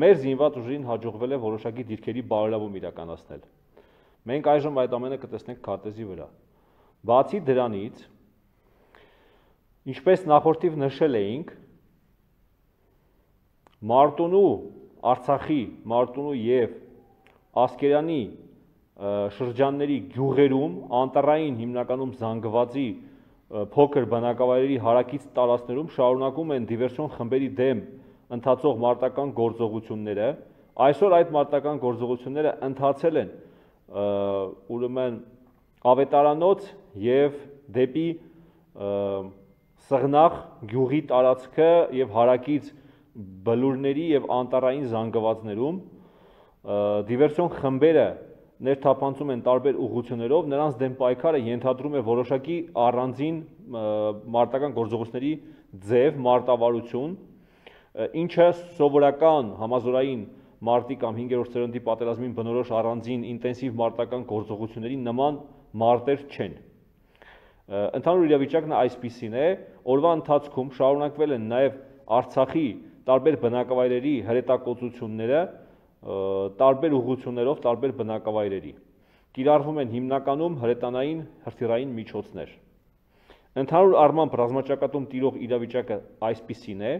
Մեր զինված ուժին հաջողվել է որոշակի դիրքերի բարելավում իրականացնել։ Մենք այժմ այդ ամենը կտեսնենք քարտեզի վրա։ Բացի դրանից, ինչպես նախորդիվ նշել էինք, Մարտունու Արցախի, Մարտունու եւ Ասկերանի շրջանների գյուղերում անտարային հիմնականում զանգվածի փոքր բնակավայրերի հարակից տարածներում շարունակում են դիվերսիոն խմբերի դեմ ընթացող մարտական գործողությունները, այսօր այդ մարտական գործողությունները ընթացել են ուրեմն ավետարանոց եւ դեպի սղնախ գյուղի տարածքը եւ հարակից բլուրների եւ անտարային զանգվածներում դիվերսիոն խմբերը ներթափանցում են տարբեր ուղություններով, նրանց դեմ պայքարը ենթադրում է որոշակի առանձին մարտական գործողությունների ձև, մարտավարություն, ինչը սովորական համազորային մարտի կամ 5-րդ սերնդի պատերազմին բնորոշ առանձին ինտենսիվ մարտական գործողությունների նման մարտեր չեն։ Ընդհանուր իրավիճակն այսպիսին է, օրվա ընթացքում շարունակվել են նաև Արցախի տարբեր բնակավայրերի հրետակոծությունները տարբեր ուղություններով տարբեր բնակավայրերի։ Կիրառվում են հիմնականում հրետանային հրթիռային միջոցներ։ Ընդհանուր առմամբ ռազմաճակատում տիրող իրավիճակը այսպիսին է,